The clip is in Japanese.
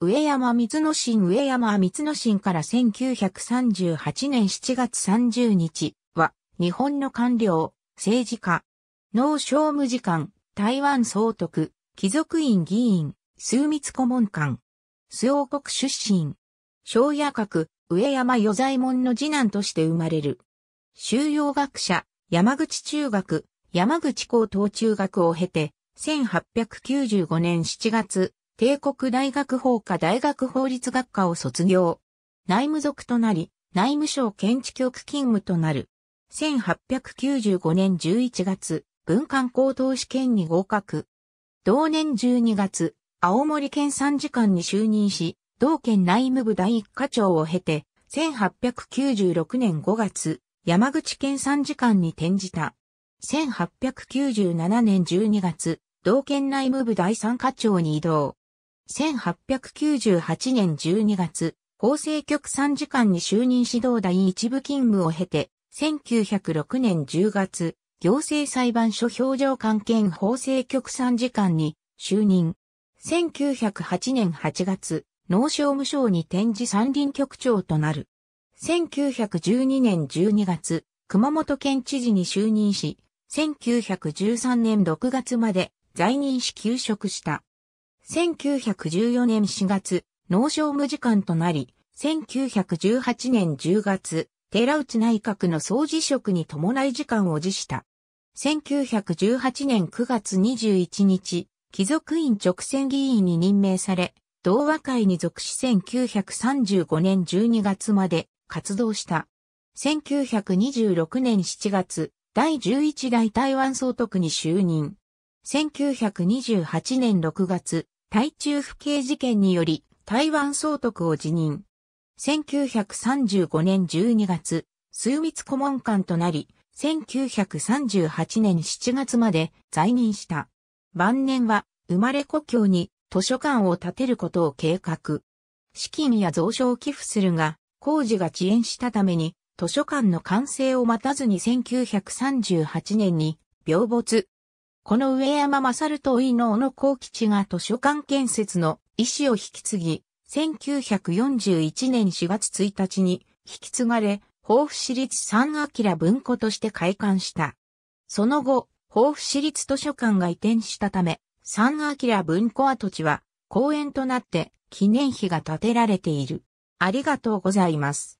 上山光之進上山光之進から1938年7月30日は、日本の官僚、政治家、農商務次官、台湾総督、貴族院議員、枢密顧問官、周王国出身、昭夜閣、上山与左衛門の次男として生まれる。修養学者、山口中学、山口高等中学を経て、1895年7月、帝国大学法科大学法律学科を卒業。内務属となり、内務省検知局勤務となる。1895年11月、文官高等試験に合格。同年12月、青森県参事官に就任し、同県内務部第一課長を経て、1896年5月、山口県参事官に転じた。1897年12月、同県内務部第三課長に移動。1898年12月、法制局参事官に就任指導第一部勤務を経て、1906年10月、行政裁判所表情関係法制局参事官に就任。1908年8月、農商務省に展示参林局長となる。1912年12月、熊本県知事に就任し、1913年6月まで在任し休職した。1914年4月、農商務次官となり、1918年10月、寺内内閣の総辞職に伴い時間を辞した。1918年9月21日、貴族院直選議員に任命され、同和会に属し1935年12月まで活動した。1926年7月、第11代台湾総督に就任。1928年6月、対中不敬事件により台湾総督を辞任。1935年12月、枢密顧問官となり、1938年7月まで在任した。晩年は生まれ故郷に図書館を建てることを計画。資金や蔵書を寄付するが、工事が遅延したために図書館の完成を待たずに1938年に病没、この上山勝と井野の幸吉が図書館建設の意思を引き継ぎ、1941年4月1日に引き継がれ、豊富市立三明文庫として開館した。その後、豊富市立図書館が移転したため、三明文庫跡地は公園となって記念碑が建てられている。ありがとうございます。